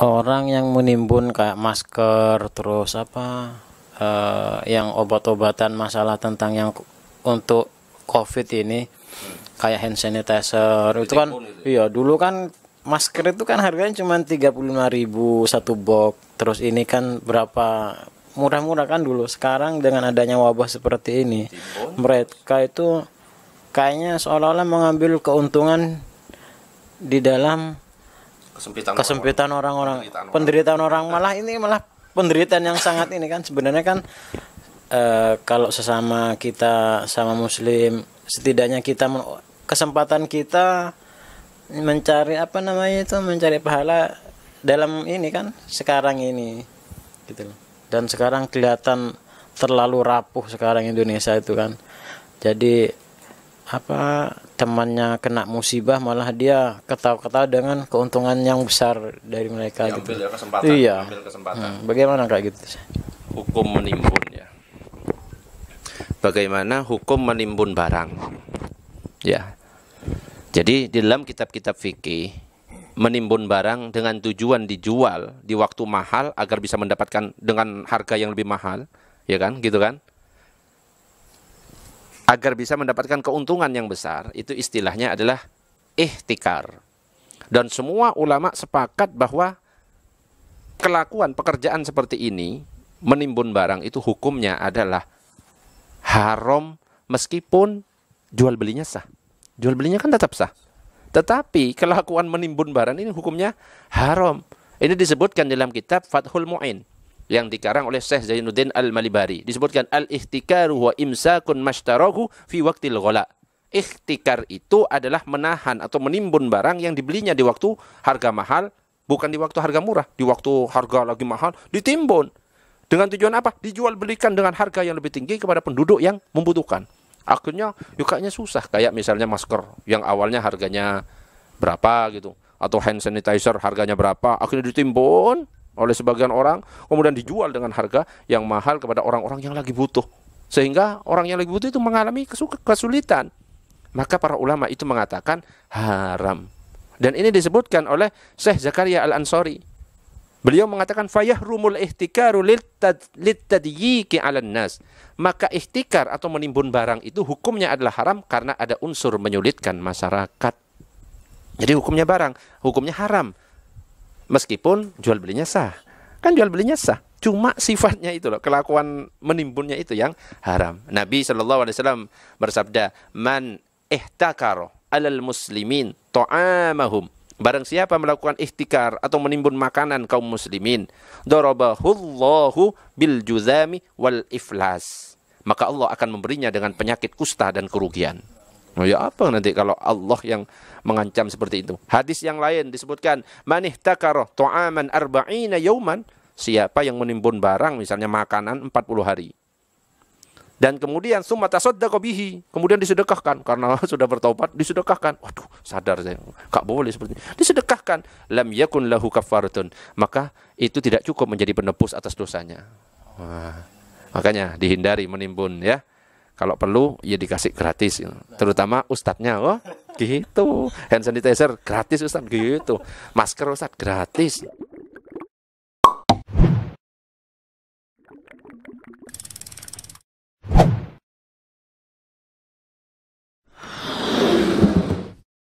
orang yang menimbun kayak masker terus apa uh, yang obat-obatan masalah tentang yang untuk covid ini kayak hand sanitizer itu kan ya? iya dulu kan masker itu kan harganya cuma 35.000 satu box terus ini kan berapa murah-murah kan dulu sekarang dengan adanya wabah seperti ini mereka itu kayaknya seolah-olah mengambil keuntungan di dalam kesempitan kesempitan orang-orang penderitaan, penderitaan orang. malah ini malah penderitaan yang sangat ini kan sebenarnya kan e, kalau sesama kita sama muslim setidaknya kita kesempatan kita mencari apa namanya itu mencari pahala dalam ini kan sekarang ini gitu loh dan sekarang kelihatan terlalu rapuh sekarang Indonesia itu kan jadi apa temannya kena musibah malah dia ketawa-ketawa dengan keuntungan yang besar dari mereka gitu. Ya, kesempatan, iya. ambil kesempatan. Hmm, bagaimana kayak gitu? Hukum menimbun ya. Bagaimana hukum menimbun barang? Ya. Jadi di dalam kitab-kitab fikih menimbun barang dengan tujuan dijual di waktu mahal agar bisa mendapatkan dengan harga yang lebih mahal, ya kan? Gitu kan? agar bisa mendapatkan keuntungan yang besar, itu istilahnya adalah ihtikar. Dan semua ulama sepakat bahwa kelakuan pekerjaan seperti ini menimbun barang itu hukumnya adalah haram meskipun jual belinya sah. Jual belinya kan tetap sah. Tetapi kelakuan menimbun barang ini hukumnya haram. Ini disebutkan dalam kitab Fathul Mu'in yang dikarang oleh Syekh Zainuddin Al-Malibari. Disebutkan al-ihtikaru wa imsakun mashtarahu fi waqtil ghala. Ikhtikar itu adalah menahan atau menimbun barang yang dibelinya di waktu harga mahal, bukan di waktu harga murah, di waktu harga lagi mahal ditimbun. Dengan tujuan apa? Dijual belikan dengan harga yang lebih tinggi kepada penduduk yang membutuhkan. Akhirnya yukanya ya susah kayak misalnya masker yang awalnya harganya berapa gitu atau hand sanitizer harganya berapa akhirnya ditimbun oleh sebagian orang, kemudian dijual dengan harga yang mahal kepada orang-orang yang lagi butuh. Sehingga orang yang lagi butuh itu mengalami kesulitan. Maka para ulama itu mengatakan haram. Dan ini disebutkan oleh Syekh Zakaria Al-Ansori. Beliau mengatakan fayahrumul ihtikaru littadyiki 'alan nas. Maka ihtikar atau menimbun barang itu hukumnya adalah haram karena ada unsur menyulitkan masyarakat. Jadi hukumnya barang, hukumnya haram meskipun jual belinya sah. Kan jual belinya sah, cuma sifatnya itu loh, kelakuan menimbunnya itu yang haram. Nabi Shallallahu alaihi wasallam bersabda, "Man ihtakaro alal muslimin ta'amahum." Barang siapa melakukan ihtikar atau menimbun makanan kaum muslimin, darabahullahu bil juzami wal iflas. Maka Allah akan memberinya dengan penyakit kusta dan kerugian. Oh ya apa nanti kalau Allah yang mengancam seperti itu? Hadis yang lain disebutkan, "Manih takaroh toaman arba'ina yauman." Siapa yang menimbun barang misalnya makanan 40 hari. Dan kemudian sumata tasaddaqo bihi, kemudian disedekahkan karena sudah bertobat, disedekahkan. Waduh, sadar saya. Enggak boleh seperti ini. Disedekahkan, lam yakun lahu kafaratun. Maka itu tidak cukup menjadi penebus atas dosanya. Wah. Makanya dihindari menimbun ya kalau perlu ya dikasih gratis terutama ustadznya oh gitu hand sanitizer gratis ustadz gitu masker ustadz gratis